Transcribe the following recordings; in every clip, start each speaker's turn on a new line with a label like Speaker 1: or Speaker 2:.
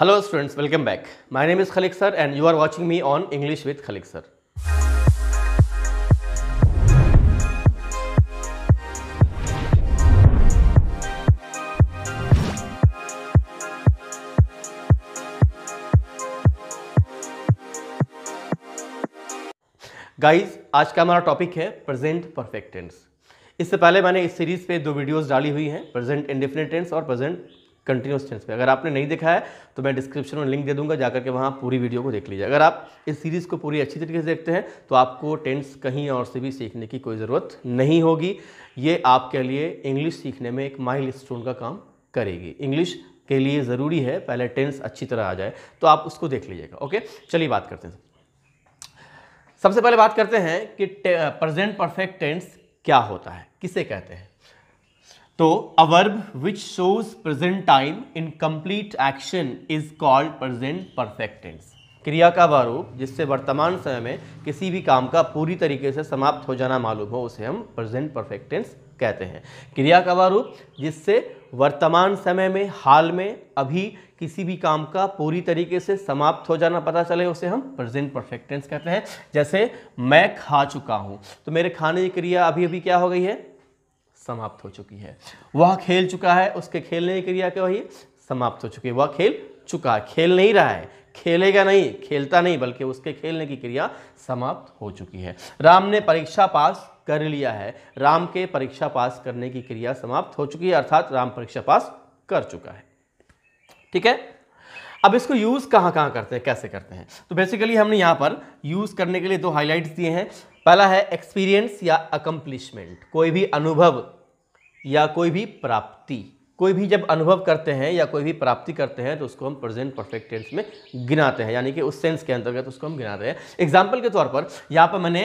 Speaker 1: hello students welcome back my name is Khaliq sir and you are watching me on English with Khaliq sir guys आज का हमारा topic है present perfect tense इससे पहले मैंने इस सीरीज पे दो वीडियोस डाली हुई हैं प्रेजेंट इंडिफिनिट टेंस और प्रेजेंट कंटिन्यूस टेंस में अगर आपने नहीं देखा है तो मैं डिस्क्रिप्शन में लिंक दे दूंगा जाकर के वहाँ पूरी वीडियो को देख लीजिए अगर आप इस सीरीज़ को पूरी अच्छी तरीके से देखते हैं तो आपको टेंस कहीं और से भी सीखने की कोई ज़रूरत नहीं होगी ये आपके लिए इंग्लिश सीखने में एक माइल स्टोन का काम करेगी इंग्लिश के लिए ज़रूरी है पहले टेंस अच्छी तरह आ जाए तो आप उसको देख लीजिएगा ओके चलिए बात करते हैं सबसे पहले बात करते हैं कि प्रेजेंट परफेक्ट टेंस क्या होता है किसे कहते हैं तो a verb which shows present time in complete action is called present perfect tense क्रिया का वारूप जिससे वर्तमान समय में किसी भी काम का पूरी तरीके से समाप्त हो जाना मालूम हो उसे हम प्रेजेंट परफेक्ट टेंस कहते हैं क्रिया का वारूप जिससे वर्तमान समय में हाल में अभी किसी भी काम का पूरी तरीके से समाप्त हो जाना पता चले उसे हम प्रेजेंट परफेक्ट टेंस कहते हैं जैसे मैं खा चुका हूँ तो मेरे खाने की क्रिया अभी अभी क्या हो गई है समाप्त हो चुकी है वह खेल चुका है उसके खेलने की क्रिया क्या वही समाप्त हो चुकी है वह खेल चुका है खेल नहीं रहा है खेलेगा नहीं खेलता नहीं बल्कि उसके खेलने की क्रिया समाप्त हो चुकी है राम ने परीक्षा पास कर लिया है राम के परीक्षा पास करने की क्रिया समाप्त हो चुकी है अर्थात राम परीक्षा पास कर चुका है ठीक है अब इसको यूज़ कहां कहां करते हैं कैसे करते हैं तो बेसिकली हमने यहां पर यूज़ करने के लिए दो हाईलाइट दिए हैं पहला है एक्सपीरियंस या अकम्प्लिशमेंट कोई भी अनुभव या कोई भी प्राप्ति कोई भी जब अनुभव करते हैं या कोई भी प्राप्ति करते हैं तो उसको हम प्रेजेंट परफेक्ट टेंस में गिनाते हैं यानी कि उस सेंस के अंतर्गत उसको हम गिनाते हैं एग्जाम्पल के तौर पर यहाँ पर मैंने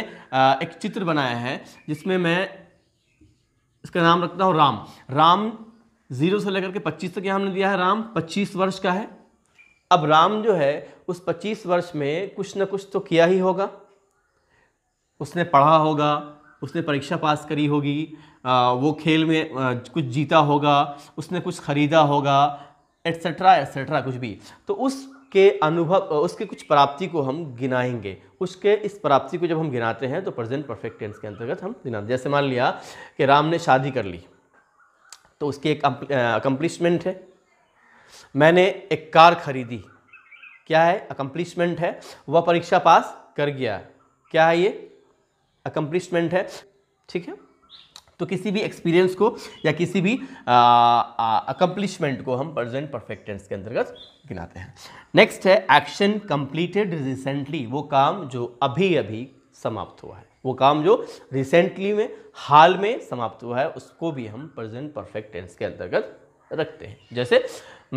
Speaker 1: एक चित्र बनाया है जिसमें मैं इसका नाम रखता हूँ राम राम जीरो से लेकर के पच्चीस तक यहाँ हमने दिया है राम पच्चीस वर्ष का है अब राम जो है उस पच्चीस वर्ष में कुछ ना कुछ तो किया ही होगा उसने पढ़ा होगा उसने परीक्षा पास करी होगी वो खेल में कुछ जीता होगा उसने कुछ ख़रीदा होगा एट्सट्रा एट्सट्रा कुछ भी तो उस के अनुभव उसके कुछ प्राप्ति को हम गिनाएंगे उसके इस प्राप्ति को जब हम गिनाते हैं तो प्रेजेंट परफेक्ट टेंस के अंतर्गत हम गिनाते जैसे मान लिया कि राम ने शादी कर ली तो उसकी एक अकम्पलिशमेंट है मैंने एक कार खरीदी क्या है अकम्पलिशमेंट है वह परीक्षा पास कर गया क्या है ये अकम्पलिशमेंट है ठीक है तो किसी भी एक्सपीरियंस को या किसी भी अकम्पलिशमेंट को हम प्रजेंट परफेक्ट टेंस के अंतर्गत गिनाते हैं नेक्स्ट है एक्शन कंप्लीटेड रिसेंटली वो काम जो अभी अभी समाप्त हुआ है वो काम जो रिसेंटली में हाल में समाप्त हुआ है उसको भी हम प्रेजेंट परफेक्ट टेंस के अंतर्गत रखते हैं जैसे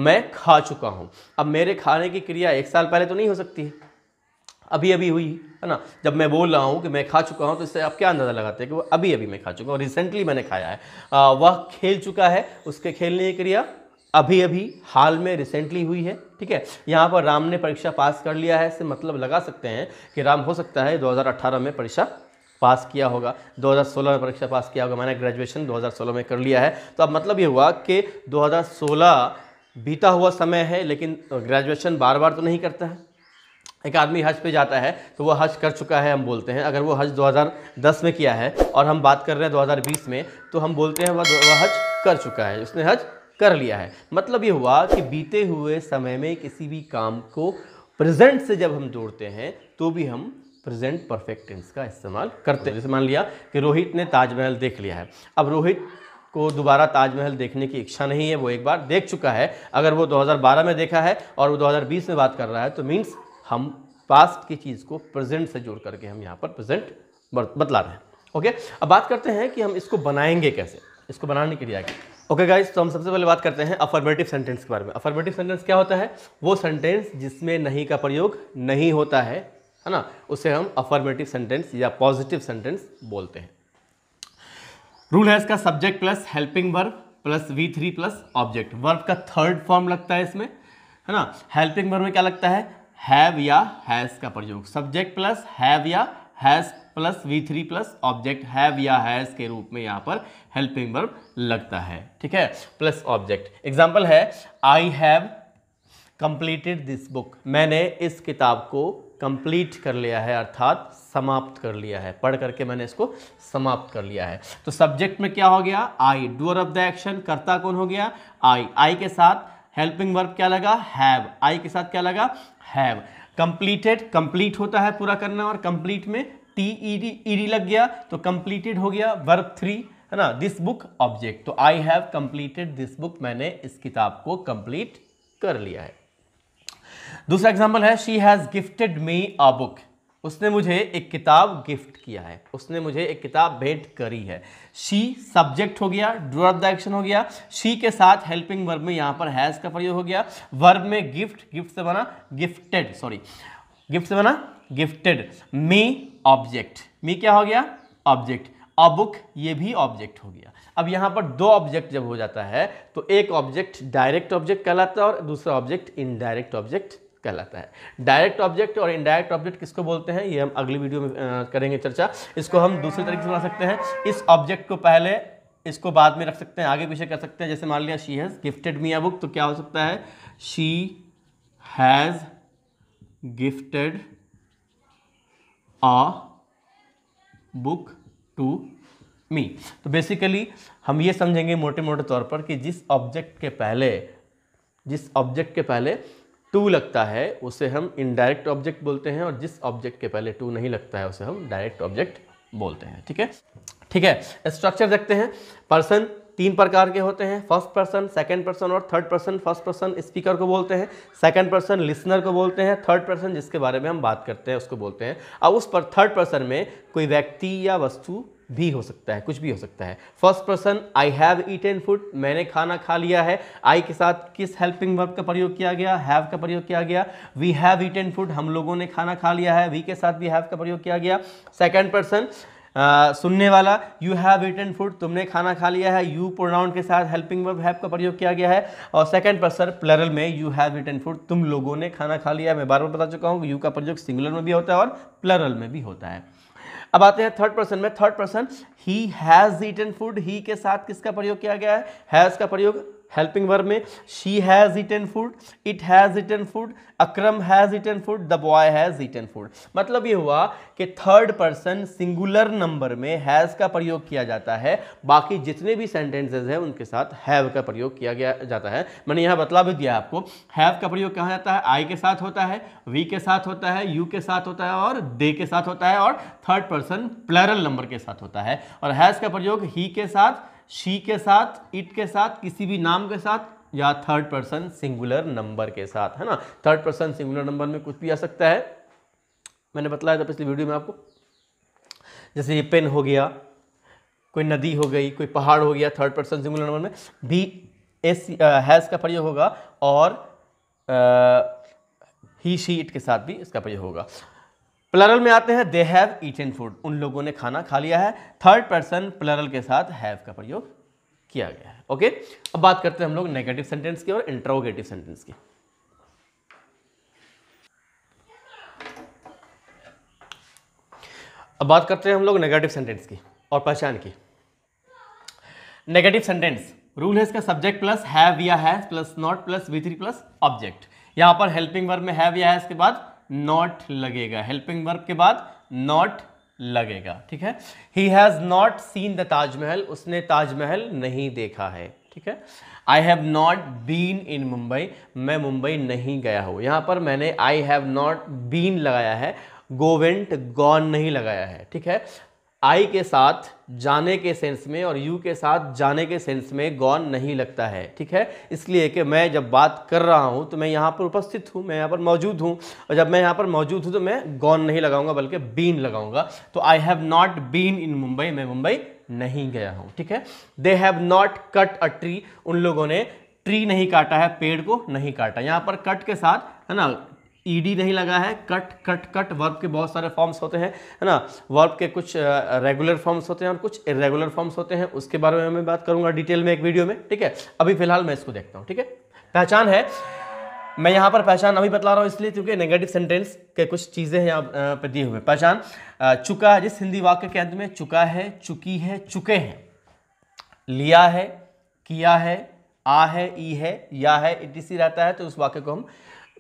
Speaker 1: मैं खा चुका हूँ अब मेरे खाने की क्रिया एक साल पहले तो नहीं हो सकती है अभी अभी हुई है ना जब मैं बोल रहा हूँ कि मैं खा चुका हूँ तो इससे आप क्या अंदाज़ा लगाते हैं कि वो अभी अभी मैं खा चुका हूँ रिसेंटली मैंने खाया है आ, वह खेल चुका है उसके खेलने की क्रिया अभी अभी हाल में रिसेंटली हुई है ठीक है यहाँ पर राम ने परीक्षा पास कर लिया है इससे मतलब लगा सकते हैं कि राम हो सकता है दो में परीक्षा पास किया होगा 2016 में परीक्षा पास किया होगा मैंने ग्रेजुएशन 2016 में कर लिया है तो अब मतलब ये हुआ कि 2016 बीता हुआ समय है लेकिन ग्रेजुएशन बार बार तो नहीं करता है एक आदमी हज पे जाता है तो वो हज कर चुका है हम बोलते हैं अगर वो हज 2010 में किया है और हम बात कर रहे हैं 2020 में तो हम बोलते हैं वह वह हज कर चुका है उसने हज कर लिया है मतलब ये हुआ कि बीते हुए समय में किसी भी काम को प्रेजेंट से जब हम जोड़ते हैं तो भी हम प्रेजेंट परफेक्ट टेंस का इस्तेमाल करते हैं जैसे मान लिया कि रोहित ने ताजमहल देख लिया है अब रोहित को दोबारा ताजमहल देखने की इच्छा नहीं है वो एक बार देख चुका है अगर वो 2012 में देखा है और वो 2020 में बात कर रहा है तो मीन्स हम पास्ट की चीज़ को प्रेजेंट से जोड़ करके हम यहाँ पर प्रेजेंट बतला रहे हैं ओके अब बात करते हैं कि हम इसको बनाएंगे कैसे इसको बनाने के लिए आगे ओके गाइज तो हम सबसे पहले बात करते हैं अफर्मेटिव सेंटेंस के बारे में अफर्मेटिव सेंटेंस क्या होता है वो सेंटेंस जिसमें नहीं का प्रयोग नहीं होता है है ना उसे हम अफर्मेटिव सेंटेंस या पॉजिटिव सेंटेंस बोलते हैं रूल है इसका subject plus helping verb plus V three plus object verb का थर्ड फॉर्म लगता है इसमें है ना हेल्पिंग वर्ब में क्या लगता है हैव या हैज़ का प्रयोग सब्जेक्ट प्लस हैव या has plus V three plus object have या हैज़ के रूप में यहाँ पर हेल्पिंग वर्ब लगता है ठीक है प्लस ऑब्जेक्ट एग्जाम्पल है I have completed this book मैंने इस किताब को कंप्लीट कर लिया है अर्थात समाप्त कर लिया है पढ़ करके मैंने इसको समाप्त कर लिया है तो सब्जेक्ट में क्या हो गया I doer of the action करता कौन हो गया आई आई के साथ हेल्पिंग वर्ब क्या लगा हैव आई के साथ क्या लगा हैव कंप्लीटेड कंप्लीट होता है पूरा करना और कंप्लीट में T E D E D लग गया तो कंप्लीटेड हो गया वर्ब थ्री है ना दिस बुक ऑब्जेक्ट तो I have completed this book मैंने इस किताब को कंप्लीट कर लिया है दूसरा एग्जाम्पल है she has gifted me a book उसने मुझे एक किताब गिफ्ट किया है उसने मुझे एक किताब भेंट करी है शी सब्जेक्ट हो गया ड्रॉ द एक्शन हो गया शी के साथ हेल्पिंग वर्ब में यहाँ पर हैज़ का प्रयोग हो गया वर्ब में गिफ्ट गिफ्ट से बना गिफ्टेड सॉरी गिफ्ट से बना गिफ्टेड मी ऑब्जेक्ट मी क्या हो गया ऑब्जेक्ट अ बुक ये भी ऑब्जेक्ट हो गया अब यहाँ पर दो ऑब्जेक्ट जब हो जाता है तो एक ऑब्जेक्ट डायरेक्ट ऑब्जेक्ट कहलाता है और दूसरा ऑब्जेक्ट इनडायरेक्ट ऑब्जेक्ट कहलाता है डायरेक्ट ऑब्जेक्ट और इनडायरेक्ट ऑब्जेक्ट किसको बोलते हैं ये हम अगली वीडियो में करेंगे चर्चा इसको हम दूसरे तरीके से बना सकते हैं इस ऑब्जेक्ट को पहले इसको बाद में रख सकते हैं आगे पीछे कर सकते हैं जैसे मान लिया she has gifted me a book तो क्या हो सकता है she has gifted a book to me तो बेसिकली हम ये समझेंगे मोटे मोटे तौर पर कि जिस ऑब्जेक्ट के पहले जिस ऑब्जेक्ट के पहले टू लगता है उसे हम इनडायरेक्ट ऑब्जेक्ट बोलते हैं और जिस ऑब्जेक्ट के पहले टू नहीं लगता है उसे हम डायरेक्ट ऑब्जेक्ट बोलते हैं ठीक है ठीक है स्ट्रक्चर देखते हैं पर्सन तीन प्रकार के होते हैं फर्स्ट पर्सन सेकंड पर्सन और third person first person speaker को बोलते हैं सेकंड पर्सन लिसनर को बोलते हैं थर्ड पर्सन जिसके बारे में हम बात करते हैं उसको बोलते हैं अब उस पर थर्ड पर्सन में कोई व्यक्ति या वस्तु भी हो सकता है कुछ भी हो सकता है first person I have eaten food मैंने खाना खा लिया है आई के साथ किस हेल्पिंग वर्ब का प्रयोग किया गया हैव का प्रयोग किया गया we have eaten food हम लोगों ने खाना खा लिया है वी के साथ भी हैव का प्रयोग किया गया सेकेंड पर्सन Uh, सुनने वाला यू हैव एन फूड तुमने खाना खा लिया है यू प्रोनाउन के साथ हेल्पिंग वर्ब हैव का प्रयोग किया गया है और सेकंड पर्सन प्लरल में यू हैव एन फूड तुम लोगों ने खाना खा लिया है मैं बार बार बता चुका हूँ यू का प्रयोग सिंगुलर में भी होता है और प्लरल में भी होता है अब आते हैं थर्ड पर्सन में third person he has eaten food he के साथ किसका प्रयोग किया गया है हैज़ का प्रयोग हेल्पिंग वर्ब में she has an food it has an food Akram has an food the boy has an food मतलब ये हुआ कि थर्ड पर्सन सिंगुलर नंबर में हैज़ का प्रयोग किया जाता है बाकी जितने भी सेंटेंसेज हैं उनके साथ हैव का प्रयोग किया गया जाता है मैंने यहाँ बतला भी दिया आपको हैव का प्रयोग कहा जाता है आई के साथ होता है वी के साथ होता है यू के साथ होता है और दे के साथ होता है और थर्ड पर्सन प्लरल नंबर के साथ होता है और हैज़ का प्रयोग ही के साथ शी के साथ इट के साथ किसी भी नाम के साथ या थर्ड पर्सन सिंगुलर नंबर के साथ है ना थर्ड पर्सन सिंगुलर नंबर में कुछ भी आ सकता है मैंने बताया था पिछली वीडियो में आपको जैसे ये पेन हो गया कोई नदी हो गई कोई पहाड़ हो गया थर्ड पर्सन सिंगुलर नंबर में भी एस हैज़ का प्रयोग होगा और आ, ही शी इट के साथ भी इसका प्रयोग होगा प्लरल में आते हैं दे हैव ईटन फूड उन लोगों ने खाना खा लिया है थर्ड पर्सन प्लरल के साथ हैव का प्रयोग किया गया है ओके अब बात करते हैं हम लोग नेगेटिव सेंटेंस की और इंट्रोगेटिव सेंटेंस की अब बात करते हैं हम लोग नेगेटिव सेंटेंस की और पहचान की नेगेटिव सेंटेंस रूल है इसका सब्जेक्ट प्लस हैव या has plus not plus V three plus object यहां पर हेल्पिंग वर्ब में हैव या हैज के बाद नॉट लगेगा हेल्पिंग वर्ब के बाद नॉट लगेगा ठीक है he has not seen the Taj Mahal उसने ताजमहल नहीं देखा है ठीक है I have not been in Mumbai मैं मुंबई नहीं गया हूँ यहाँ पर मैंने आई हैव नॉट बीन लगाया है गोवेंट गॉन नहीं लगाया है ठीक है आई के साथ जाने के सेंस में और यू के साथ जाने के सेंस में गॉन नहीं लगता है ठीक है इसलिए कि मैं जब बात कर रहा हूँ तो मैं यहाँ पर उपस्थित हूँ मैं यहाँ पर मौजूद हूँ और जब मैं यहाँ पर मौजूद हूँ तो मैं गॉन नहीं लगाऊंगा बल्कि बीन लगाऊंगा तो I have not been in Mumbai मैं मुंबई नहीं गया हूँ ठीक है they have not cut a tree उन लोगों ने ट्री नहीं काटा है पेड़ को नहीं काटा यहाँ पर कट के साथ है ना ईडी नहीं लगा है कट कट कट वर्ब के बहुत सारे फॉर्म्स होते हैं है ना वर्ब के कुछ रेगुलर फॉर्म्स होते हैं और कुछ इरेगुलर फॉर्म्स होते हैं उसके बारे में मैं बात करूंगा डिटेल में एक वीडियो में ठीक है अभी फिलहाल मैं इसको देखता हूँ ठीक है पहचान है मैं यहाँ पर पहचान अभी बता रहा हूँ इसलिए क्योंकि नेगेटिव सेंटेंस के कुछ चीज़ें हैं यहाँ पर दिए हुए पहचान चुका जिस हिंदी वाक्य के अंत में चुका है चुकी है चुके हैं लिया है किया है आ है ई है या है इटीसी रहता है तो उस वाक्य को हम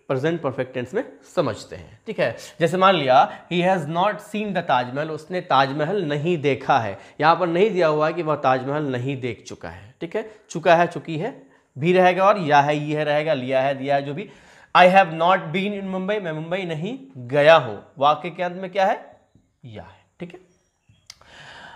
Speaker 1: प्रेजेंट परफेक्ट टेंस में समझते हैं ठीक है जैसे मान लिया he has not seen the Taj Mahal उसने ताजमहल नहीं देखा है यहां पर नहीं दिया हुआ है कि वह ताजमहल नहीं देख चुका है ठीक है चुका है चुकी है भी रहेगा और या है ये रहेगा लिया है दिया है जो भी I have not been in Mumbai मैं मुंबई नहीं गया हूं वाक्य के अंत में क्या है या है ठीक है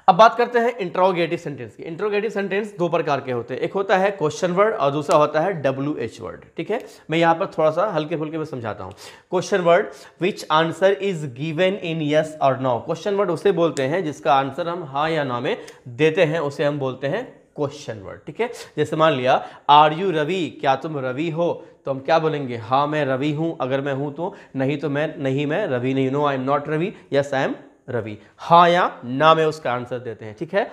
Speaker 1: अब बात करते हैं इंट्रोगेटिव सेंटेंस की इंट्रोगेटिव सेंटेंस दो प्रकार के होते हैं एक होता है क्वेश्चन वर्ड और दूसरा होता है डब्ल्यू एच वर्ड ठीक है मैं यहाँ पर थोड़ा सा हल्के फुल्के में समझाता हूँ question word which answer is given in yes और नो क्वेश्चन वर्ड उसे बोलते हैं जिसका आंसर हम हाँ या ना में देते हैं उसे हम बोलते हैं क्वेश्चन वर्ड ठीक है जैसे मान लिया आर यू रवि क्या तुम रवि हो तो हम क्या बोलेंगे हाँ मैं रवि हूँ अगर मैं हूँ तो नहीं तो मैं नहीं मैं रवि नहीं no I am not Ravi yes I am Ravi हाँ या ना में उसका आंसर देते हैं ठीक है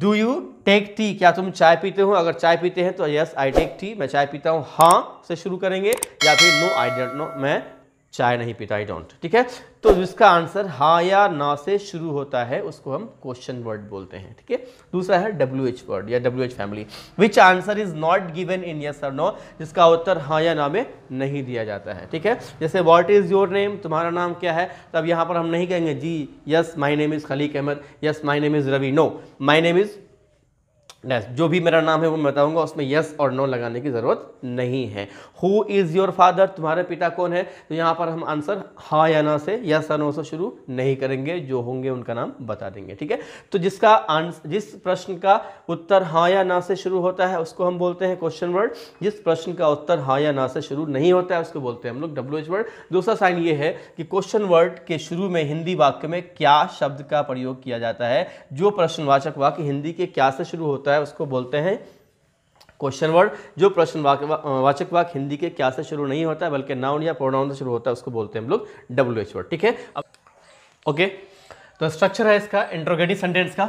Speaker 1: डू यू टेक टी क्या तुम चाय पीते हो अगर चाय पीते हैं तो यस आई टेक टी मैं चाय पीता हूँ हाँ से शुरू करेंगे या फिर नो आई डोंट नो मैं चाय नहीं पीता आई डोंट ठीक है तो जिसका आंसर हा या ना से शुरू होता है उसको हम क्वेश्चन वर्ड बोलते हैं ठीक है दूसरा है डब्ल्यू एच वर्ड या W H family which answer is not given in yes और नो जिसका उत्तर हाँ या ना में नहीं दिया जाता है ठीक है जैसे वॉट इज़ योर नेम तुम्हारा नाम क्या है तब तो यहाँ पर हम नहीं कहेंगे जी yes my name is Khaliq Ahmad yes my name is Ravi no my name is yes जो भी मेरा नाम है वो मैं बताऊंगा उसमें यस और नो लगाने की ज़रूरत नहीं है हु इज़ योर फादर तुम्हारे पिता कौन है तो यहाँ पर हम आंसर हा या ना से यस या नो से शुरू नहीं करेंगे जो होंगे उनका नाम बता देंगे ठीक है तो जिसका आंसर जिस प्रश्न का उत्तर हा या ना से शुरू होता है उसको हम बोलते हैं क्वेश्चन वर्ड जिस प्रश्न का उत्तर हा या ना से शुरू नहीं होता है उसको बोलते हैं हम लोग डब्ल्यू वर्ड दूसरा साइन ये है कि क्वेश्चन वर्ड के शुरू में हिंदी वाक्य में क्या शब्द का प्रयोग किया जाता है जो प्रश्नवाचक वाक्य हिंदी के क्या से शुरू होता है होता है उसको बोलते हैं क्वेश्चन वर्ड जो प्रश्न वाक, वाचक वाक हिंदी के क्या से शुरू नहीं होता है बल्कि नाउन या प्रोनाउन से शुरू होता है उसको बोलते हैं हम लोग डब्ल्यू एच वर्ड ठीक है अब ओके तो स्ट्रक्चर है इसका इंट्रोगेटिव सेंटेंस का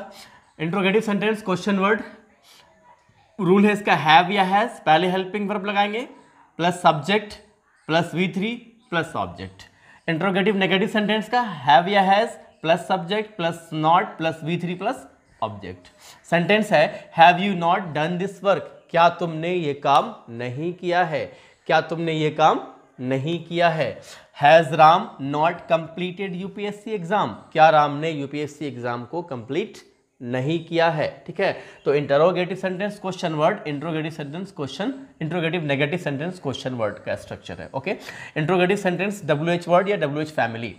Speaker 1: interrogative sentence question word rule है इसका हैव या हैज पहले हेल्पिंग वर्ब लगाएंगे plus subject plus V three plus object interrogative negative sentence का हैव या has plus subject plus not plus V three plus object sentence है have you not done this work क्या तुमने ये काम नहीं किया है क्या तुमने ये काम नहीं किया है has Ram not completed UPSC exam क्या राम ने यूपीएससी एग्ज़ाम को कंप्लीट नहीं किया है ठीक है तो interrogative sentence question word interrogative sentence question interrogative negative sentence question word का स्ट्रक्चर है okay interrogative sentence W word या डब्ल्यू फैमिली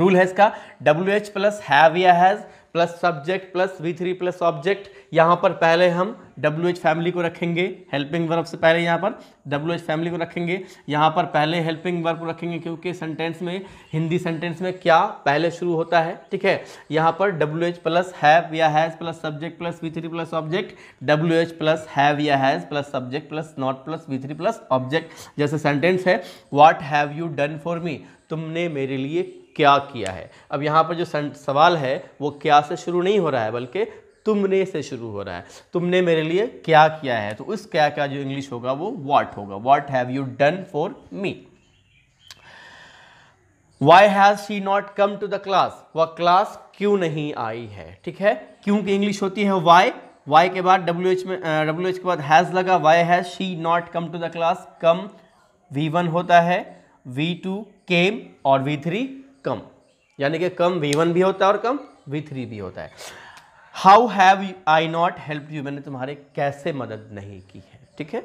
Speaker 1: रूल है इसका डब्ल्यू एच प्लस हैव या has plus subject plus V three plus object यहाँ पर पहले हम डब्ल्यू एच फैमिली को रखेंगे हेल्पिंग वर्ब से पहले यहाँ पर डब्ल्यू एच फैमिली को रखेंगे यहाँ पर पहले हेल्पिंग वर्ब को रखेंगे क्योंकि सेंटेंस में हिंदी सेंटेंस में क्या पहले शुरू होता है ठीक है यहाँ पर डब्ल्यू एच प्लस हैव या has plus subject plus V three plus object W H plus have या has plus subject plus not plus V three plus object जैसे सेंटेंस है what have you done for me तुमने मेरे लिए क्या किया है अब यहाँ पर जो सवाल है वो क्या से शुरू नहीं हो रहा है बल्कि तुमने से शुरू हो रहा है तुमने मेरे लिए क्या किया है तो उस क्या का जो इंग्लिश होगा वो वॉट होगा what have you done for me why has she not come to the class वह क्लास क्यों नहीं आई है ठीक है क्योंकि इंग्लिश होती है वाई वाई के बाद डब्ल्यू एच में डब्ल्यू एच के बाद हैज़ लगा why has she not come to the class come V one होता है वी टू केम और वी थ्री कम यानी कि कम वी वन भी होता है और कम वी थ्री भी होता है how have I not help you मैंने तुम्हारे कैसे मदद नहीं की है ठीक है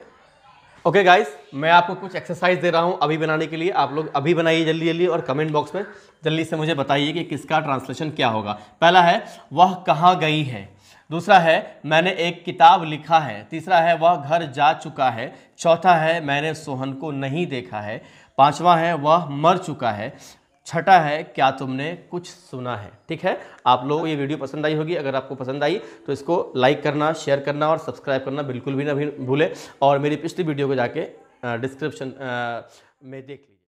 Speaker 1: ओके गाइस मैं आपको कुछ एक्सरसाइज दे रहा हूँ अभी बनाने के लिए आप लोग अभी बनाइए जल्दी जल्दी और कमेंट बॉक्स में जल्दी से मुझे बताइए कि किसका ट्रांसलेशन क्या होगा पहला है वह कहाँ गई है दूसरा है मैंने एक किताब लिखा है तीसरा है वह घर जा चुका है चौथा है मैंने सोहन को नहीं देखा है पांचवा है वह मर चुका है छठा है क्या तुमने कुछ सुना है ठीक है आप लोगों को ये वीडियो पसंद आई होगी अगर आपको पसंद आई तो इसको लाइक करना शेयर करना और सब्सक्राइब करना बिल्कुल भी ना भूले और मेरी पिछली वीडियो को जाके डिस्क्रिप्शन में देख लीजिए